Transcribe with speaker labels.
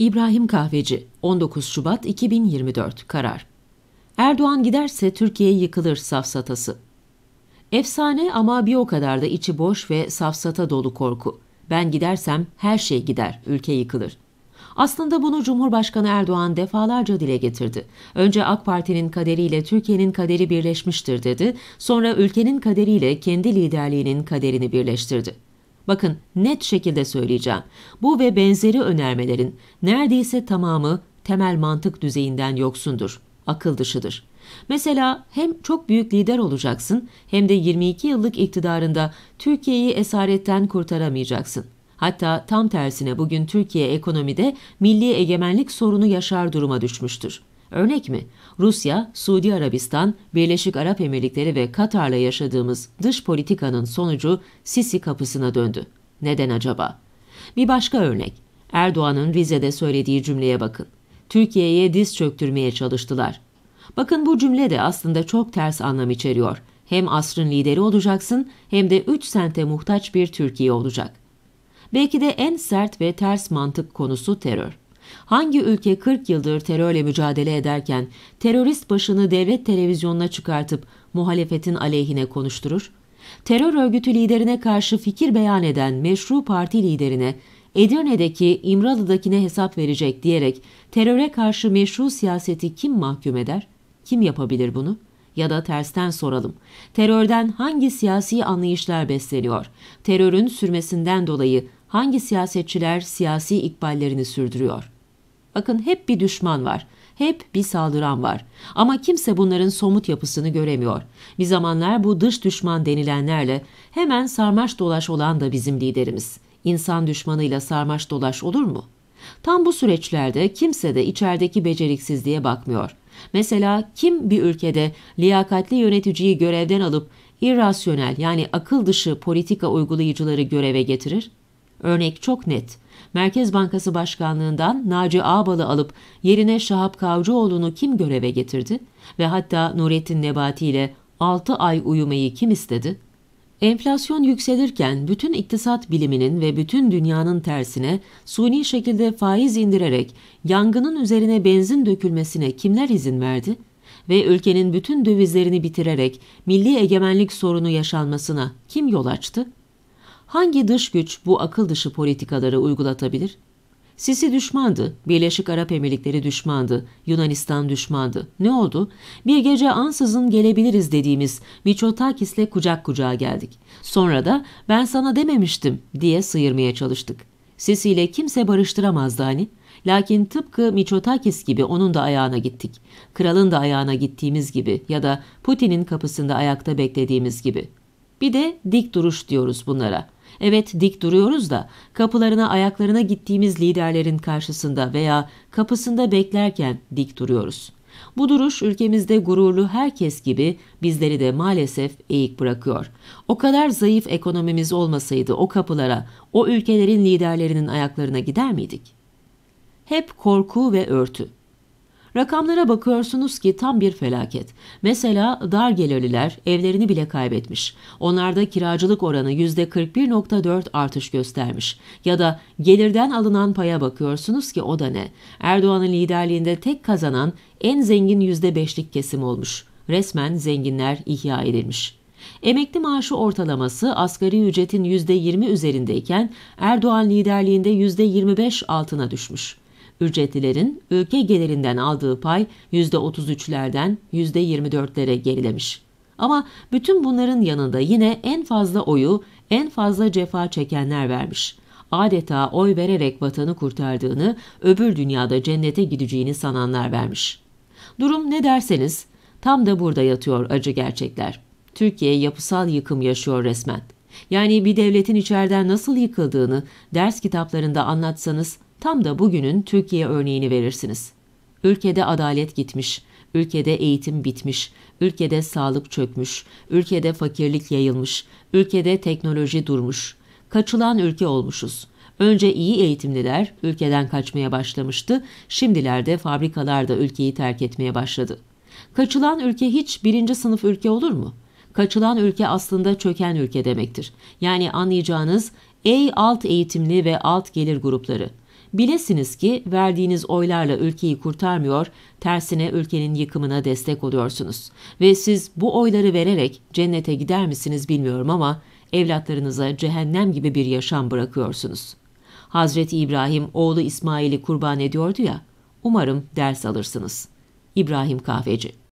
Speaker 1: İbrahim Kahveci 19 Şubat 2024 karar. Erdoğan giderse Türkiye yıkılır safsatası. Efsane ama bir o kadar da içi boş ve safsata dolu korku. Ben gidersem her şey gider, ülke yıkılır. Aslında bunu Cumhurbaşkanı Erdoğan defalarca dile getirdi. Önce AK Parti'nin kaderiyle Türkiye'nin kaderi birleşmiştir dedi, sonra ülkenin kaderiyle kendi liderliğinin kaderini birleştirdi. Bakın net şekilde söyleyeceğim. Bu ve benzeri önermelerin neredeyse tamamı temel mantık düzeyinden yoksundur, akıl dışıdır. Mesela hem çok büyük lider olacaksın hem de 22 yıllık iktidarında Türkiye'yi esaretten kurtaramayacaksın. Hatta tam tersine bugün Türkiye ekonomide milli egemenlik sorunu yaşar duruma düşmüştür. Örnek mi? Rusya, Suudi Arabistan, Birleşik Arap Emirlikleri ve Katar'la yaşadığımız dış politikanın sonucu Sisi kapısına döndü. Neden acaba? Bir başka örnek. Erdoğan'ın Rize'de söylediği cümleye bakın. Türkiye'ye diz çöktürmeye çalıştılar. Bakın bu cümle de aslında çok ters anlam içeriyor. Hem asrın lideri olacaksın hem de 3 sente muhtaç bir Türkiye olacak. Belki de en sert ve ters mantık konusu terör. Hangi ülke 40 yıldır terörle mücadele ederken terörist başını devlet televizyonuna çıkartıp muhalefetin aleyhine konuşturur? Terör örgütü liderine karşı fikir beyan eden meşru parti liderine Edirne'deki İmralı'dakine hesap verecek diyerek teröre karşı meşru siyaseti kim mahkum eder? Kim yapabilir bunu? Ya da tersten soralım. Terörden hangi siyasi anlayışlar besleniyor? Terörün sürmesinden dolayı hangi siyasetçiler siyasi ikballerini sürdürüyor? Bakın hep bir düşman var. Hep bir saldıran var. Ama kimse bunların somut yapısını göremiyor. Bir zamanlar bu dış düşman denilenlerle hemen sarmaş dolaş olan da bizim liderimiz. İnsan düşmanıyla sarmaş dolaş olur mu? Tam bu süreçlerde kimse de içerideki beceriksizliğe bakmıyor. Mesela kim bir ülkede liyakatli yöneticiyi görevden alıp irrasyonel yani akıl dışı politika uygulayıcıları göreve getirir? Örnek çok net. Merkez Bankası Başkanlığından Naci Ağbal'ı alıp yerine Şahap Kavcıoğlu'nu kim göreve getirdi? Ve hatta Nurettin Nebati ile 6 ay uyumayı kim istedi? Enflasyon yükselirken bütün iktisat biliminin ve bütün dünyanın tersine suni şekilde faiz indirerek yangının üzerine benzin dökülmesine kimler izin verdi? Ve ülkenin bütün dövizlerini bitirerek milli egemenlik sorunu yaşanmasına kim yol açtı?'' Hangi dış güç bu akıl dışı politikaları uygulatabilir? Sisi düşmandı, Birleşik Arap Emirlikleri düşmandı, Yunanistan düşmandı. Ne oldu? Bir gece ansızın gelebiliriz dediğimiz Miçotakis'le kucak kucağa geldik. Sonra da ben sana dememiştim diye sıyırmaya çalıştık. Sisi ile kimse barıştıramazdı hani. Lakin tıpkı Miçotakis gibi onun da ayağına gittik. Kralın da ayağına gittiğimiz gibi ya da Putin'in kapısında ayakta beklediğimiz gibi. Bir de dik duruş diyoruz bunlara.'' Evet dik duruyoruz da kapılarına ayaklarına gittiğimiz liderlerin karşısında veya kapısında beklerken dik duruyoruz. Bu duruş ülkemizde gururlu herkes gibi bizleri de maalesef eğik bırakıyor. O kadar zayıf ekonomimiz olmasaydı o kapılara, o ülkelerin liderlerinin ayaklarına gider miydik? Hep korku ve örtü. Rakamlara bakıyorsunuz ki tam bir felaket. Mesela dar gelirliler evlerini bile kaybetmiş. Onlarda kiracılık oranı %41.4 artış göstermiş. Ya da gelirden alınan paya bakıyorsunuz ki o da ne? Erdoğan'ın liderliğinde tek kazanan en zengin %5'lik kesim olmuş. Resmen zenginler ihya edilmiş.'' Emekli maaşı ortalaması asgari ücretin %20 üzerindeyken Erdoğan liderliğinde %25 altına düşmüş. Ücretlilerin ülke gelirinden aldığı pay %33'lerden %24'lere gerilemiş. Ama bütün bunların yanında yine en fazla oyu en fazla cefa çekenler vermiş. Adeta oy vererek vatanı kurtardığını, öbür dünyada cennete gideceğini sananlar vermiş. Durum ne derseniz tam da burada yatıyor acı gerçekler. Türkiye yapısal yıkım yaşıyor resmen. Yani bir devletin içeriden nasıl yıkıldığını ders kitaplarında anlatsanız Tam da bugünün Türkiye örneğini verirsiniz. Ülkede adalet gitmiş, ülkede eğitim bitmiş, ülkede sağlık çökmüş, ülkede fakirlik yayılmış, ülkede teknoloji durmuş. Kaçılan ülke olmuşuz. Önce iyi eğitimliler ülkeden kaçmaya başlamıştı, şimdilerde fabrikalarda ülkeyi terk etmeye başladı. Kaçılan ülke hiç birinci sınıf ülke olur mu? Kaçılan ülke aslında çöken ülke demektir. Yani anlayacağınız ey alt eğitimli ve alt gelir grupları, Bilesiniz ki verdiğiniz oylarla ülkeyi kurtarmıyor, tersine ülkenin yıkımına destek oluyorsunuz. Ve siz bu oyları vererek cennete gider misiniz bilmiyorum ama evlatlarınıza cehennem gibi bir yaşam bırakıyorsunuz. Hazreti İbrahim oğlu İsmail'i kurban ediyordu ya, umarım ders alırsınız. İbrahim Kahveci